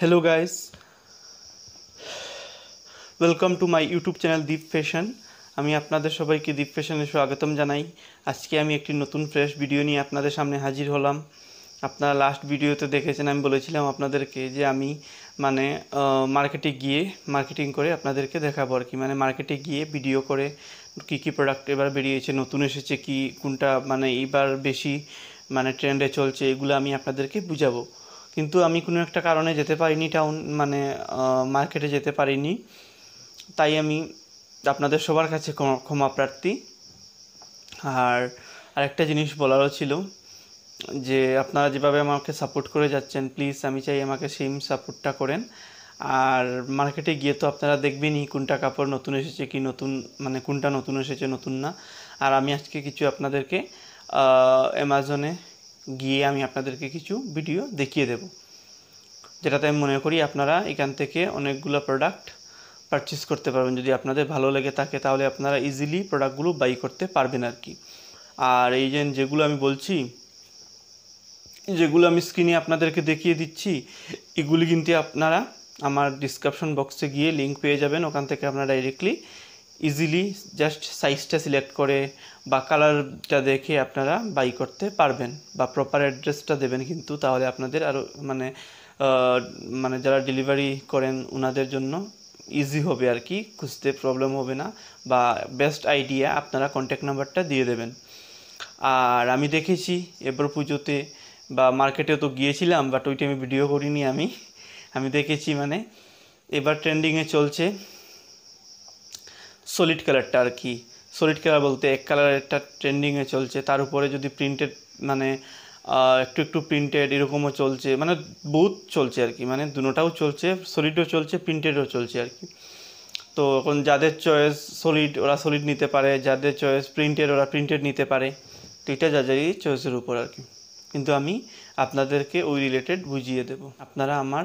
hello guys welcome to my YouTube channel Deep fashion আমি আপনাদের সবাইকে দীপ ফ্যাশনে স্বাগতম জানাই আজকে আমি একটি নতুন ফ্রেশ ভিডিও নিয়ে আপনাদের সামনে হাজির হলাম আপনারা লাস্ট ভিডিওতে দেখেছেন আমি বলেছিলাম আপনাদেরকে যে আমি মানে মার্কেটে গিয়ে মার্কেটিং করে আপনাদেরকে দেখাবো আর কি মানে মার্কেটে গিয়ে ভিডিও করে কী কী প্রোডাক্ট এবার বেরিয়েছে নতুন এসেছে কি কোনটা মানে এবার বেশি মানে ট্রেন্ডে চলছে এগুলো আমি আপনাদেরকে বুঝাবো কিন্তু আমি কোনো একটা কারণে যেতে পারিনি টাউন মানে মার্কেটে যেতে পারিনি তাই আমি আপনাদের সবার কাছে ক্ষমা প্রার্থী আর আরেকটা জিনিস বলারও ছিল যে আপনারা যেভাবে আমাকে সাপোর্ট করে যাচ্ছেন প্লিজ আমি চাই আমাকে সেম সাপোর্টটা করেন আর মার্কেটে গিয়ে তো আপনারা দেখবেনই কোনটা কাপড় নতুন এসেছে কি নতুন মানে কোনটা নতুন এসেছে নতুন না আর আমি আজকে কিছু আপনাদেরকে অ্যামাজনে গিয়ে আমি আপনাদেরকে কিছু ভিডিও দেখিয়ে দেব যেটাতে আমি মনে করি আপনারা এখান থেকে অনেকগুলো প্রোডাক্ট পারচেস করতে পারবেন যদি আপনাদের ভালো লেগে থাকে তাহলে আপনারা ইজিলি প্রোডাক্টগুলো বাই করতে পারবেন আর কি আর এই যে যেগুলো আমি বলছি যেগুলো আমি স্ক্রিনে আপনাদেরকে দেখিয়ে দিচ্ছি এগুলি কিন্তু আপনারা আমার ডিসক্রিপশন বক্সে গিয়ে লিঙ্ক পেয়ে যাবেন ওখান থেকে আপনারা ডাইরেক্টলি ইজিলি জাস্ট সাইজটা সিলেক্ট করে বা কালারটা দেখে আপনারা বাই করতে পারবেন বা প্রপার অ্যাড্রেসটা দেবেন কিন্তু তাহলে আপনাদের আরও মানে মানে যারা ডেলিভারি করেন ওনাদের জন্য ইজি হবে আর কি খুঁজতে প্রবলেম হবে না বা বেস্ট আইডিয়া আপনারা কন্ট্যাক্ট নাম্বারটা দিয়ে দেবেন আর আমি দেখেছি এবার পুজোতে বা মার্কেটেও তো গিয়েছিলাম বাট ওইটা আমি ভিডিও করিনি আমি আমি দেখেছি মানে এবার ট্রেন্ডিংয়ে চলছে সলিড কালারটা আর কি সলিড কালার বলতে এক একটা ট্রেন্ডিংয়ে চলছে তার উপরে যদি প্রিন্টেড মানে একটু একটু প্রিন্টেড এরকমও চলছে মানে বহুত চলছে আর কি মানে দুটোটাও চলছে সলিডও চলছে প্রিন্টেডও চলছে আর কি তো এখন যাদের চয়েস সলিড ওরা সলিড নিতে পারে যাদের চয়েস প্রিন্টেড ওরা প্রিন্টেড নিতে পারে তো এটা যা যারই চয়েসের উপর আর কি কিন্তু আমি আপনাদেরকে ওই রিলেটেড বুঝিয়ে দেব আপনারা আমার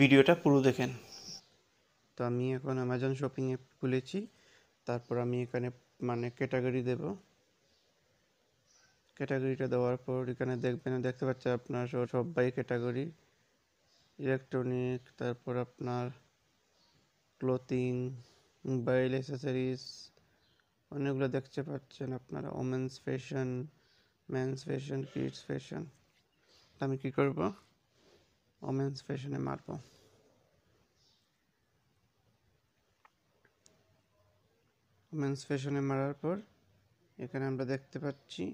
ভিডিওটা পুরো দেখেন তো আমি এখন অ্যামাজন শপিং অ্যাপ খুলেছি তারপর আমি এখানে মানে ক্যাটাগরি দেব ক্যাটাগরিটা দেওয়ার পর এখানে দেখবেন দেখতে পাচ্ছেন আপনার সবাই ক্যাটাগরি ইলেকট্রনিক তারপর আপনার ক্লোথিং মোবাইল অ্যাসেসরিজ অনেকগুলো দেখতে পাচ্ছেন আপনারা women's fashion men's fashion kids fashion আমি কী করব ওমেন্স ফ্যাশনে মারবো মেন্স ফ্যাশনে মারার পর এখানে আমরা দেখতে পাচ্ছি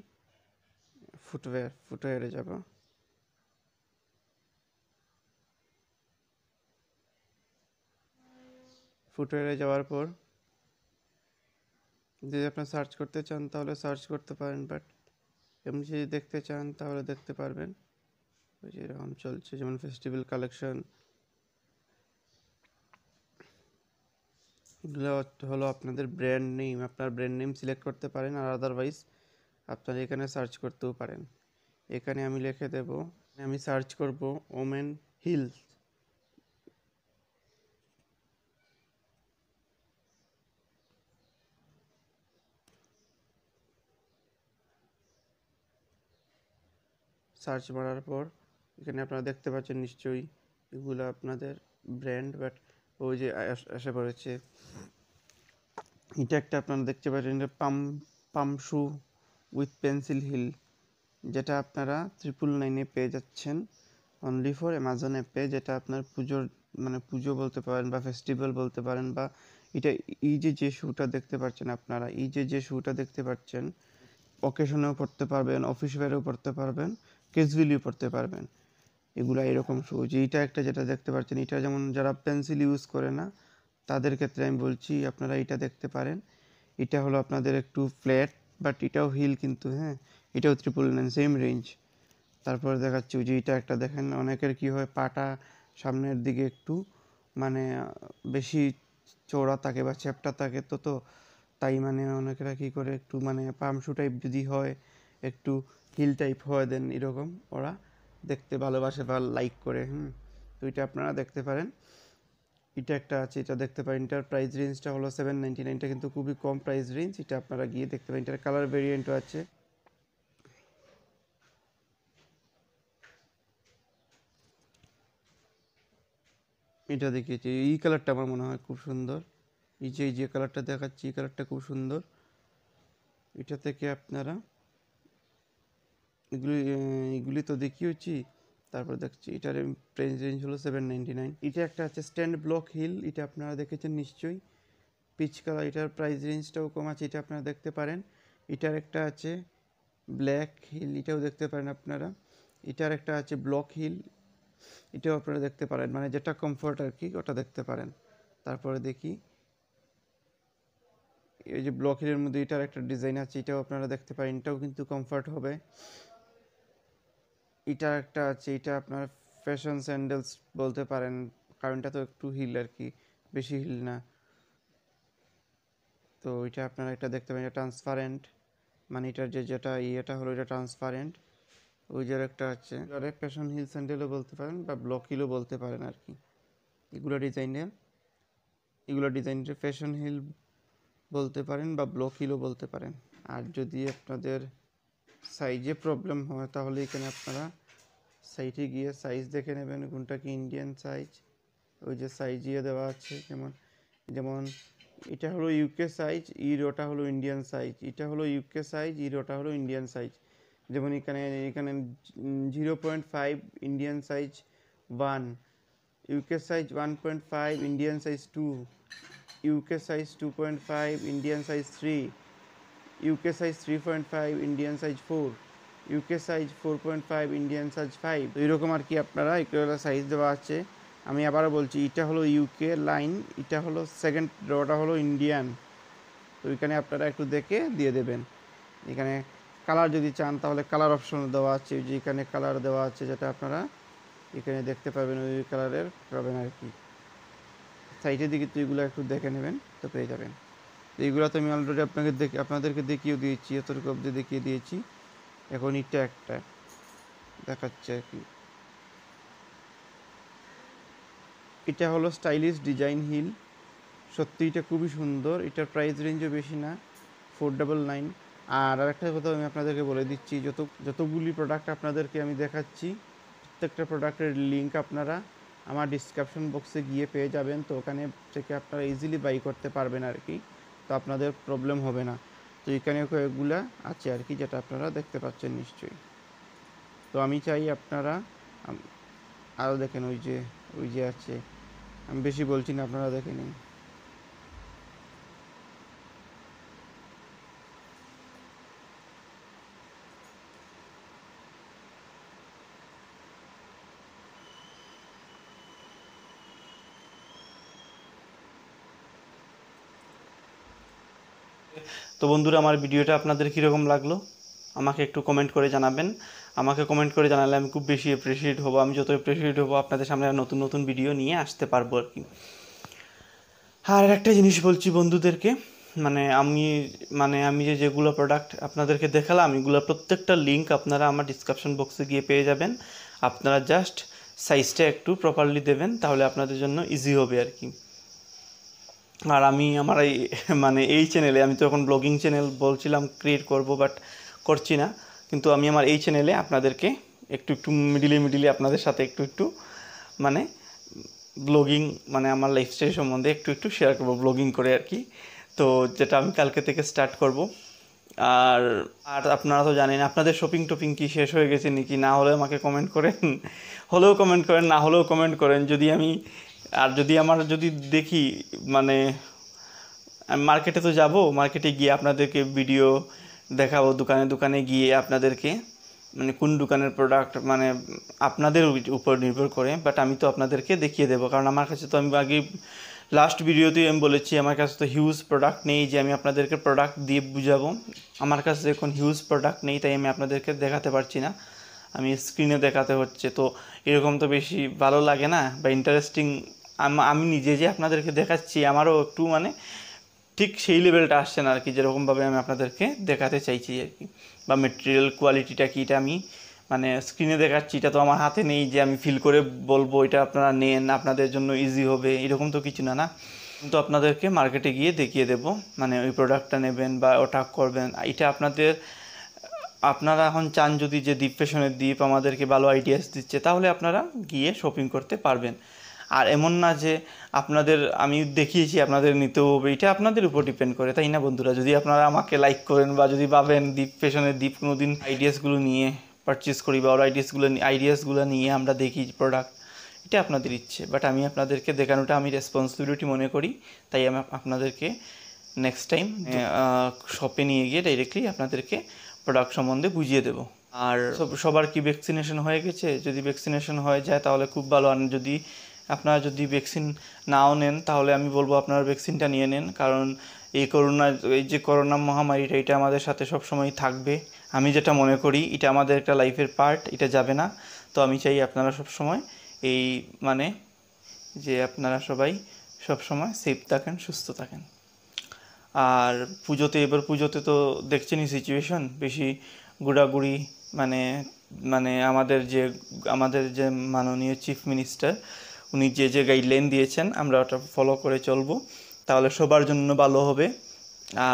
ফুটওয়্যার ফুটওয়্যারে যাব ফুটওয়্যারে যাওয়ার পর যদি আপনারা সার্চ করতে চান তাহলে সার্চ করতে পারেন বাট এমনি যদি দেখতে চান তাহলে দেখতে পারবেন ওই যে এরকম চলছে যেমন ফেস্টিভ্যাল কালেকশন এগুলো হলো আপনাদের ব্র্যান্ড নেম আপনার ব্র্যান্ড নেম সিলেক্ট করতে পারেন আর আদারওয়াইজ আপনারা এখানে সার্চ করতেও পারেন এখানে আমি লিখে দেব আমি সার্চ করব ওমেন হিলস সার্চ মারার পর এখানে আপনারা দেখতে পাচ্ছেন নিশ্চয়ই এগুলো আপনাদের ব্র্যান্ড বাট ওই যে আশা পড়েছে এটা একটা আপনারা দেখতে পাচ্ছেন এটা pump pump shoe with pencil heel যেটা আপনারা ত্রিপল নাইনে পেয়ে যাচ্ছেন অনলি ফর অ্যামাজন অ্যাপে যেটা আপনার পুজোর মানে পুজো বলতে পারেন বা ফেস্টিভ্যাল বলতে পারেন বা এটা এই যে যে শ্যুটা দেখতে পাচ্ছেন আপনারা এই যে যে শ্যুটা দেখতে পাচ্ছেন অকেশনেও পড়তে পারবেন অফিস ওয়্যারেও পড়তে পারবেন ক্যাজুয়ালিও পড়তে পারবেন এগুলো এরকম সহজ এইটা একটা যেটা দেখতে পাচ্ছেন এটা যেমন যারা পেন্সিল ইউজ করে না তাদের ক্ষেত্রে আমি বলছি আপনারা এটা দেখতে পারেন এটা হলো আপনাদের একটু ফ্ল্যাট বাট এটাও হিল কিন্তু হ্যাঁ এটাও ত্রিপুল নাইন সেম রেঞ্জ তারপরে দেখাচ্ছি যে এটা একটা দেখেন অনেকের কি হয় পাটা সামনের দিকে একটু মানে বেশি চওড়া থাকে বা চ্যাপটা থাকে তো তো তাই মানে অনেকেরা কী করে একটু মানে পামশু টাইপ যদি হয় একটু হিল টাইপ হয় দেন এরকম ওরা দেখতে ভালোবাসে বা লাইক করে হুম তো এটা আপনারা দেখতে পারেন এটা একটা আছে এটা দেখতে পারেন এটার প্রাইস রেঞ্জটা হলো সেভেন নাইনটি নাইনটা কিন্তু খুবই কম প্রাইস রেঞ্জ এটা আপনারা গিয়ে দেখতে পারেন এটার কালার ভেরিয়েন্টও আছে এটা দেখিয়েছি এই কালারটা আমার মনে হয় খুব সুন্দর এই যে এই যে কালারটা দেখাচ্ছি এই কালারটা খুব সুন্দর এটা থেকে আপনারা এগুলি এগুলি তো দেখিয়েছি তারপর দেখছি এটার প্রাইস রেঞ্জ হলো সেভেন নাইন এটা একটা আছে স্ট্যান্ড ব্লক হিল এটা আপনারা দেখেছেন নিশ্চয়ই পিচ কালার এটার প্রাইস রেঞ্জটাও কম আছে এটা আপনারা দেখতে পারেন এটার একটা আছে ব্ল্যাক হিল এটাও দেখতে পারেন আপনারা এটার একটা আছে ব্লক হিল এটাও আপনারা দেখতে পারেন মানে যেটা কমফোর্ট আর কি ওটা দেখতে পারেন তারপরে দেখি এই যে ব্লক হিলের মধ্যে এটার একটা ডিজাইন আছে এটাও আপনারা দেখতে পারেন এটাও কিন্তু কমফোর্ট হবে এটা একটা আছে এটা আপনার ফ্যাশন স্যান্ডেলস বলতে পারেন কারণ এটা তো একটু হিল আর কি বেশি হিল না তো এটা আপনারা একটা দেখতে পাবেন এটা ট্রান্সপারেন্ট মানে এটার যে যেটা ইয়েটা হলো এটা ট্রান্সপারেন্ট ওই যার একটা আছে আরে ফ্যাশন হিল স্যান্ডেলও বলতে পারেন বা ব্লক হিলও বলতে পারেন আর কি এগুলো ডিজাইনের এগুলো ডিজাইনের ফ্যাশন হিল বলতে পারেন বা ব্লক হিলও বলতে পারেন আর যদি আপনাদের সাইজে প্রবলেম হয় তাহলে এখানে আপনারা সাইটে গিয়ে সাইজ দেখে নেবেন কোনটা কি ইন্ডিয়ান সাইজ ওই যে সাইজ ইয়ে দেওয়া আছে যেমন যেমন এটা হলো ইউকে সাইজ ইরোটা হলো ইন্ডিয়ান সাইজ এটা হলো ইউকে সাইজ ইরোটা হলো ইন্ডিয়ান সাইজ যেমন এখানে এখানে zero point five Indian size one UK size one point five Indian size two UK size two point five Indian size three UK size three point five Indian size four UK size four point five Indian size five তো এরকম আর কি আপনারা এগুলো size দেওয়া আছে আমি আবারও বলছি এটা হলো ইউকে লাইন এটা হলো সেকেন্ড ড্রটা হলো ইন্ডিয়ান তো এখানে আপনারা একটু দেখে দিয়ে দেবেন এখানে কালার যদি চান তাহলে কালার অপশন দেওয়া আছে যে এখানে কালার দেওয়া আছে যেটা আপনারা এখানে দেখতে পাবেন ওই কালারের পাবেন আর কি সাইটের দিকে তো এগুলো একটু দেখে নেবেন তো পেয়ে যাবেন এইগুলো তো আমি অলরেডি আপনাকে দেখে আপনাদেরকে দেখিয়ে দিয়েছি এতটুকু অবধি দেখিয়ে দিয়েছি এখন এটা একটা দেখাচ্ছে আর কি এটা হলো স্টাইলিশ ডিজাইন হিল সত্যি এটা খুবই সুন্দর এটার প্রাইস রেঞ্জও বেশি না ফোর ডাবল নাইন আর আরেকটা কথা আমি আপনাদেরকে বলে দিচ্ছি যত যতগুলি প্রোডাক্ট আপনাদেরকে আমি দেখাচ্ছি প্রত্যেকটা প্রোডাক্টের লিঙ্ক আপনারা আমার ডিসক্রিপশন বক্সে গিয়ে পেয়ে যাবেন তো ওখানে থেকে আপনারা ইজিলি বাই করতে পারবেন আর কি তো আপনাদের প্রবলেম হবে না তো এখানে কয়েকগুলা আছে আর কি যেটা আপনারা দেখতে পাচ্ছেন নিশ্চয়ই তো আমি চাই আপনারা আরও দেখেন ওই যে ওই যে আছে আমি বেশি বলছি না আপনারা দেখে নিন তো বন্ধুরা আমার ভিডিওটা আপনাদের কীরকম লাগলো আমাকে একটু কমেন্ট করে জানাবেন আমাকে কমেন্ট করে জানালে আমি খুব বেশি অ্যাপ্রিসিয়েট হবো আমি যত অ্যাপ্রিসিয়েট হবো আপনাদের সামনে নতুন নতুন ভিডিও নিয়ে আসতে পারবো আর কি আর একটা জিনিস বলছি বন্ধুদেরকে মানে আমি মানে আমি যে যেগুলো প্রোডাক্ট আপনাদেরকে দেখালাম এগুলো প্রত্যেকটা লিঙ্ক আপনারা আমার ডিসক্রিপশন বক্সে গিয়ে পেয়ে যাবেন আপনারা জাস্ট সাইজটা একটু প্রপারলি দেবেন তাহলে আপনাদের জন্য ইজি হবে আর কি আর আমি আমার এই মানে এই চ্যানেলে আমি তো এখন ব্লগিং চ্যানেল বলছিলাম ক্রিয়েট করব বাট করছি না কিন্তু আমি আমার এই চ্যানেলে আপনাদেরকে একটু একটু মিডিলে মিডিলে আপনাদের সাথে একটু একটু মানে ব্লগিং মানে আমার লাইফস্টাইল সম্বন্ধে একটু একটু শেয়ার করব ব্লগিং করে আর কি তো যেটা আমি কালকে থেকে স্টার্ট করব আর আর আপনারা তো জানেন আপনাদের শপিং টপিং কি শেষ হয়ে গেছে নাকি না হলে আমাকে কমেন্ট করেন হলেও কমেন্ট করেন না হলেও কমেন্ট করেন যদি আমি আর যদি আমার যদি দেখি মানে মার্কেটে তো যাব মার্কেটে গিয়ে আপনাদেরকে ভিডিও দেখাবো দোকানে দোকানে গিয়ে আপনাদেরকে মানে কোন দোকানের প্রোডাক্ট মানে আপনাদের উপর নির্ভর করে বাট আমি তো আপনাদেরকে দেখিয়ে দেবো কারণ আমার কাছে তো আমি আগে লাস্ট ভিডিওতেই আমি বলেছি আমার কাছে তো হিউজ প্রোডাক্ট নেই যে আমি আপনাদেরকে প্রোডাক্ট দিয়ে বুঝাবো আমার কাছে এখন হিউজ প্রোডাক্ট নেই তাই আমি আপনাদেরকে দেখাতে পারছি না আমি স্ক্রিনে দেখাতে হচ্ছে তো এরকম তো বেশি ভালো লাগে না বা ইন্টারেস্টিং আমি নিজে যে আপনাদেরকে দেখাচ্ছি আমারও একটু মানে ঠিক সেই লেভেলটা আসছে না আর কি যেরকমভাবে আমি আপনাদেরকে দেখাতে চাইছি আর কি বা মেটেরিয়াল কোয়ালিটিটা কি এটা আমি মানে স্ক্রিনে দেখাচ্ছি এটা তো আমার হাতে নেই যে আমি ফিল করে বলবো এটা আপনারা নেন আপনাদের জন্য ইজি হবে এরকম তো কিছু না না তো আপনাদেরকে মার্কেটে গিয়ে দেখিয়ে দেব মানে ওই প্রোডাক্টটা নেবেন বা ওটা করবেন এটা আপনাদের আপনারা এখন চান যদি যে দ্বীপ ফ্যাশনের দ্বীপ আমাদেরকে ভালো আইডিয়াস দিচ্ছে তাহলে আপনারা গিয়ে শপিং করতে পারবেন আর এমন না যে আপনাদের আমি দেখিয়েছি আপনাদের নিতেও হবে এটা আপনাদের উপর ডিপেন্ড করে তাই না বন্ধুরা যদি আপনারা আমাকে লাইক করেন বা যদি ভাবেন দ্বীপ পেশনে দ্বীপ কোনো দিন আইডিয়াসগুলো নিয়ে পারচেস করি বা ওর আইডিয়াসগুলো আইডিয়াসগুলো নিয়ে আমরা দেখি প্রোডাক্ট এটা আপনাদের ইচ্ছে বাট আমি আপনাদেরকে দেখানোটা আমি রেসপন্সিবিলিটি মনে করি তাই আমি আপনাদেরকে নেক্সট টাইম শপে নিয়ে গিয়ে ডাইরেক্টলি আপনাদেরকে প্রোডাক্ট সম্বন্ধে বুঝিয়ে দেবো আর সবার কি ভ্যাকসিনেশন হয়ে গেছে যদি ভ্যাকসিনেশন হয়ে যায় তাহলে খুব ভালো আর যদি আপনারা যদি ভ্যাকসিন নাও নেন তাহলে আমি বলবো আপনারা ভ্যাকসিনটা নিয়ে নেন কারণ এই করোনা এই যে করোনা মহামারীটা এটা আমাদের সাথে সবসময় থাকবে আমি যেটা মনে করি এটা আমাদের একটা লাইফের পার্ট এটা যাবে না তো আমি চাই আপনারা সবসময় এই মানে যে আপনারা সবাই সবসময় সেফ থাকেন সুস্থ থাকেন আর পুজোতে এবার পুজোতে তো দেখছেনই সিচুয়েশন বেশি গুড়াগুড়ি মানে মানে আমাদের যে আমাদের যে মাননীয় চিফ মিনিস্টার উনি যে যে গাইডলাইন দিয়েছেন আমরা ওটা ফলো করে চলবো তাহলে সবার জন্য ভালো হবে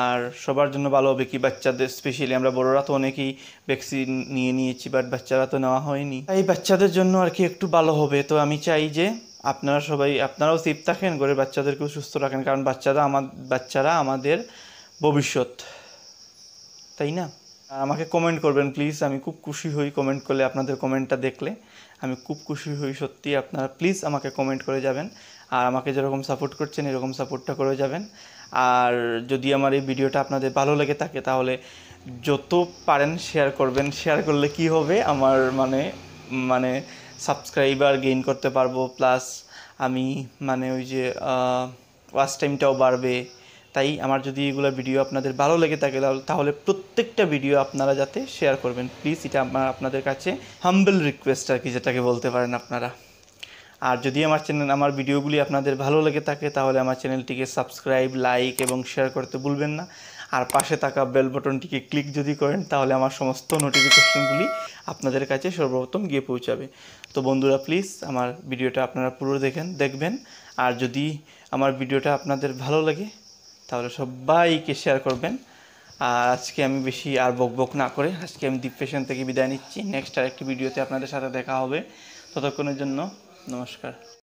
আর সবার জন্য ভালো হবে কি বাচ্চাদের স্পেশালি আমরা বড়রা তো অনেকেই ভ্যাকসিন নিয়ে নিয়েছি বাট বাচ্চারা তো নেওয়া হয়নি তাই বাচ্চাদের জন্য আর কি একটু ভালো হবে তো আমি চাই যে আপনারা সবাই আপনারাও সেফ থাকেন ঘরে বাচ্চাদেরকেও সুস্থ রাখেন কারণ বাচ্চারা আমার বাচ্চারা আমাদের ভবিষ্যৎ তাই না আমাকে কমেন্ট করবেন প্লিজ আমি খুব খুশি হই কমেন্ট করলে আপনাদের কমেন্টটা দেখলে আমি খুব খুশি হই সত্যি আপনারা প্লিজ আমাকে কমেন্ট করে যাবেন আর আমাকে যেরকম সাপোর্ট করছেন এরকম সাপোর্টটা করে যাবেন আর যদি আমার এই ভিডিওটা আপনাদের ভালো লেগে থাকে তাহলে যত পারেন শেয়ার করবেন শেয়ার করলে কি হবে আমার মানে মানে সাবস্ক্রাইবার গেইন করতে পারবো প্লাস আমি মানে ওই যে ওয়াচ টাইমটাও বাড়বে তাই আমার যদি এগুলো ভিডিও আপনাদের ভালো লেগে থাকে তাহলে প্রত্যেকটা ভিডিও আপনারা যাতে শেয়ার করবেন প্লিজ এটা আমার আপনাদের কাছে হাম্বেল রিকোয়েস্ট আর কি যেটাকে বলতে পারেন আপনারা আর যদি আমার চ্যানেল আমার ভিডিওগুলি আপনাদের ভালো লেগে থাকে তাহলে আমার চ্যানেলটিকে সাবস্ক্রাইব লাইক এবং শেয়ার করতে ভুলবেন না আর পাশে থাকা বেল বটনটিকে ক্লিক যদি করেন তাহলে আমার সমস্ত নোটিফিকেশনগুলি আপনাদের কাছে সর্বপ্রথম গিয়ে পৌঁছাবে তো বন্ধুরা প্লিজ আমার ভিডিওটা আপনারা পুরো দেখেন দেখবেন আর যদি আমার ভিডিওটা আপনাদের ভালো লাগে তাহলে সবাইকে শেয়ার করবেন আর আজকে আমি বেশি আর বক বক না করে আজকে আমি ডিপ্রেশন থেকে বিদায় নিচ্ছি নেক্সট আরেকটি ভিডিওতে আপনাদের সাথে দেখা হবে ততক্ষণের জন্য নমস্কার